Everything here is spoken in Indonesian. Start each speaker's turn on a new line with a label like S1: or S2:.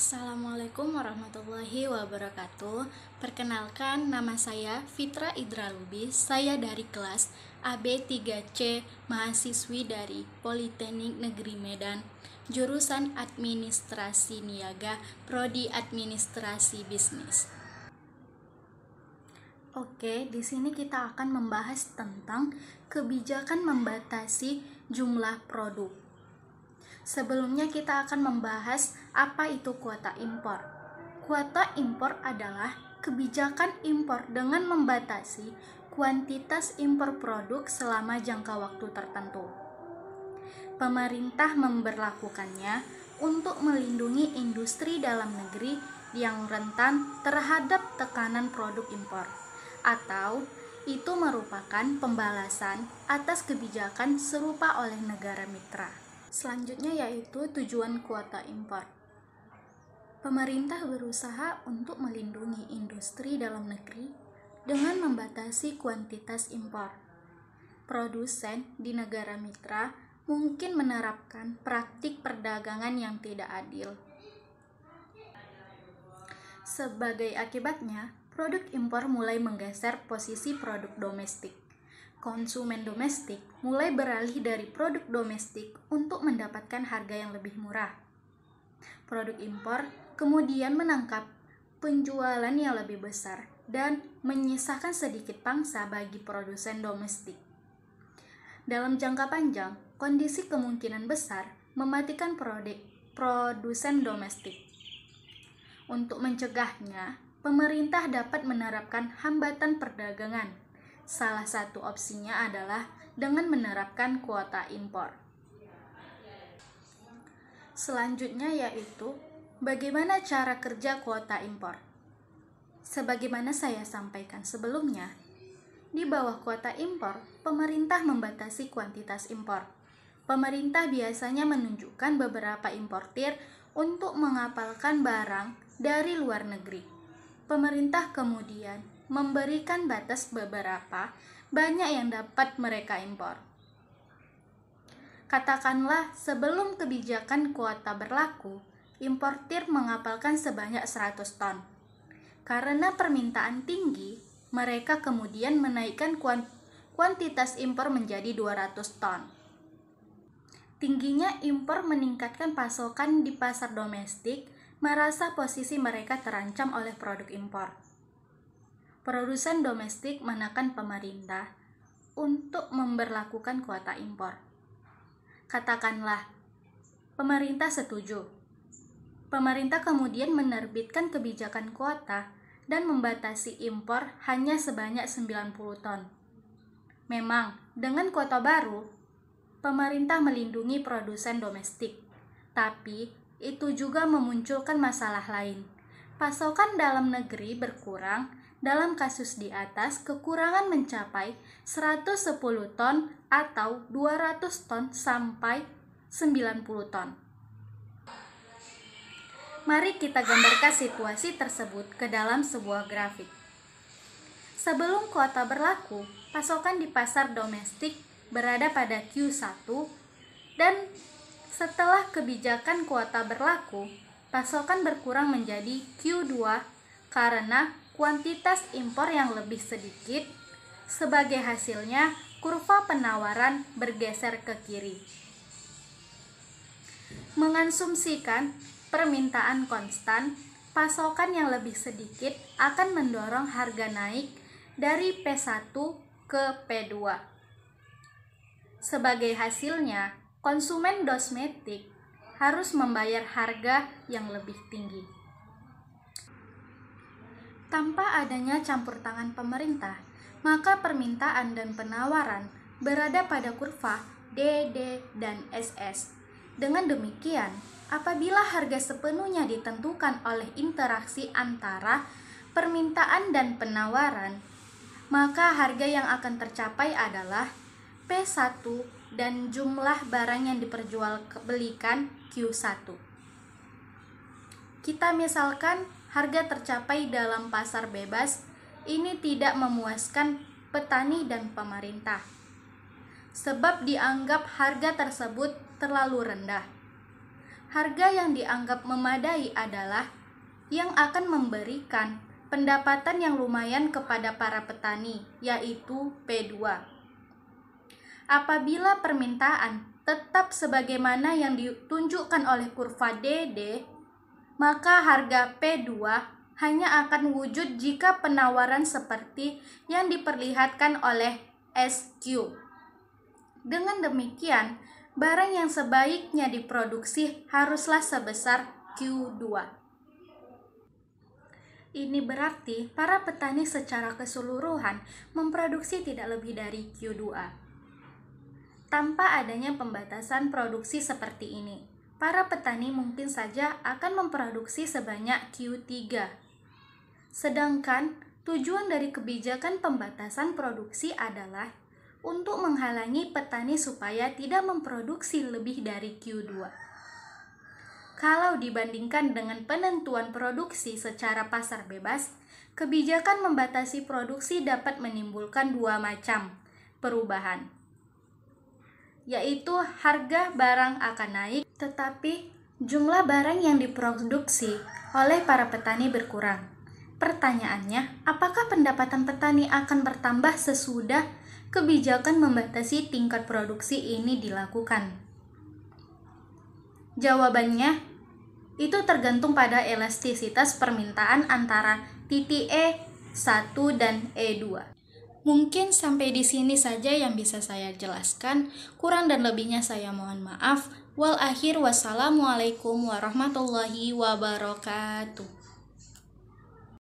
S1: Assalamualaikum warahmatullahi wabarakatuh. Perkenalkan nama saya Fitra Idra Lubis. Saya dari kelas AB3C, mahasiswi dari Politeknik Negeri Medan, jurusan Administrasi Niaga, prodi Administrasi Bisnis. Oke, di sini kita akan membahas tentang kebijakan membatasi jumlah produk. Sebelumnya kita akan membahas apa itu kuota impor. Kuota impor adalah kebijakan impor dengan membatasi kuantitas impor produk selama jangka waktu tertentu. Pemerintah memberlakukannya untuk melindungi industri dalam negeri yang rentan terhadap tekanan produk impor atau itu merupakan pembalasan atas kebijakan serupa oleh negara mitra. Selanjutnya yaitu tujuan kuota impor. Pemerintah berusaha untuk melindungi industri dalam negeri dengan membatasi kuantitas impor. Produsen di negara mitra mungkin menerapkan praktik perdagangan yang tidak adil. Sebagai akibatnya, produk impor mulai menggeser posisi produk domestik konsumen domestik mulai beralih dari produk domestik untuk mendapatkan harga yang lebih murah. Produk impor kemudian menangkap penjualan yang lebih besar dan menyisakan sedikit pangsa bagi produsen domestik. Dalam jangka panjang, kondisi kemungkinan besar mematikan produk produsen domestik. Untuk mencegahnya, pemerintah dapat menerapkan hambatan perdagangan Salah satu opsinya adalah dengan menerapkan kuota impor. Selanjutnya yaitu bagaimana cara kerja kuota impor. Sebagaimana saya sampaikan sebelumnya, di bawah kuota impor, pemerintah membatasi kuantitas impor. Pemerintah biasanya menunjukkan beberapa importir untuk mengapalkan barang dari luar negeri. Pemerintah kemudian memberikan batas beberapa, banyak yang dapat mereka impor. Katakanlah sebelum kebijakan kuota berlaku, importir mengapalkan sebanyak 100 ton. Karena permintaan tinggi, mereka kemudian menaikkan kuantitas impor menjadi 200 ton. Tingginya impor meningkatkan pasokan di pasar domestik, merasa posisi mereka terancam oleh produk impor produsen domestik menekan pemerintah untuk memberlakukan kuota impor. Katakanlah, pemerintah setuju. Pemerintah kemudian menerbitkan kebijakan kuota dan membatasi impor hanya sebanyak 90 ton. Memang, dengan kuota baru, pemerintah melindungi produsen domestik. Tapi, itu juga memunculkan masalah lain. Pasokan dalam negeri berkurang dalam kasus di atas kekurangan mencapai 110 ton atau 200 ton sampai 90 ton. Mari kita gambarkan situasi tersebut ke dalam sebuah grafik. Sebelum kuota berlaku, pasokan di pasar domestik berada pada Q1 dan setelah kebijakan kuota berlaku, pasokan berkurang menjadi Q2 karena kuantitas impor yang lebih sedikit. Sebagai hasilnya, kurva penawaran bergeser ke kiri. Mengansumsikan permintaan konstan, pasokan yang lebih sedikit akan mendorong harga naik dari P1 ke P2. Sebagai hasilnya, konsumen dosmetik harus membayar harga yang lebih tinggi. Tanpa adanya campur tangan pemerintah, maka permintaan dan penawaran berada pada kurva DD dan SS. Dengan demikian, apabila harga sepenuhnya ditentukan oleh interaksi antara permintaan dan penawaran, maka harga yang akan tercapai adalah P1 dan jumlah barang yang diperjualbelikan Q1. Kita misalkan harga tercapai dalam pasar bebas ini tidak memuaskan petani dan pemerintah, sebab dianggap harga tersebut terlalu rendah. Harga yang dianggap memadai adalah yang akan memberikan pendapatan yang lumayan kepada para petani, yaitu P2. Apabila permintaan tetap sebagaimana yang ditunjukkan oleh kurva DD, maka harga P2 hanya akan wujud jika penawaran seperti yang diperlihatkan oleh SQ. Dengan demikian, barang yang sebaiknya diproduksi haruslah sebesar Q2. Ini berarti para petani secara keseluruhan memproduksi tidak lebih dari Q2. Tanpa adanya pembatasan produksi seperti ini, para petani mungkin saja akan memproduksi sebanyak Q3. Sedangkan tujuan dari kebijakan pembatasan produksi adalah untuk menghalangi petani supaya tidak memproduksi lebih dari Q2. Kalau dibandingkan dengan penentuan produksi secara pasar bebas, kebijakan membatasi produksi dapat menimbulkan dua macam perubahan yaitu harga barang akan naik, tetapi jumlah barang yang diproduksi oleh para petani berkurang. Pertanyaannya, apakah pendapatan petani akan bertambah sesudah kebijakan membatasi tingkat produksi ini dilakukan? Jawabannya, itu tergantung pada elastisitas permintaan antara titik E1 dan E2. Mungkin sampai di sini saja yang bisa saya jelaskan. Kurang dan lebihnya saya mohon maaf. Wal akhir wassalamualaikum warahmatullahi wabarakatuh.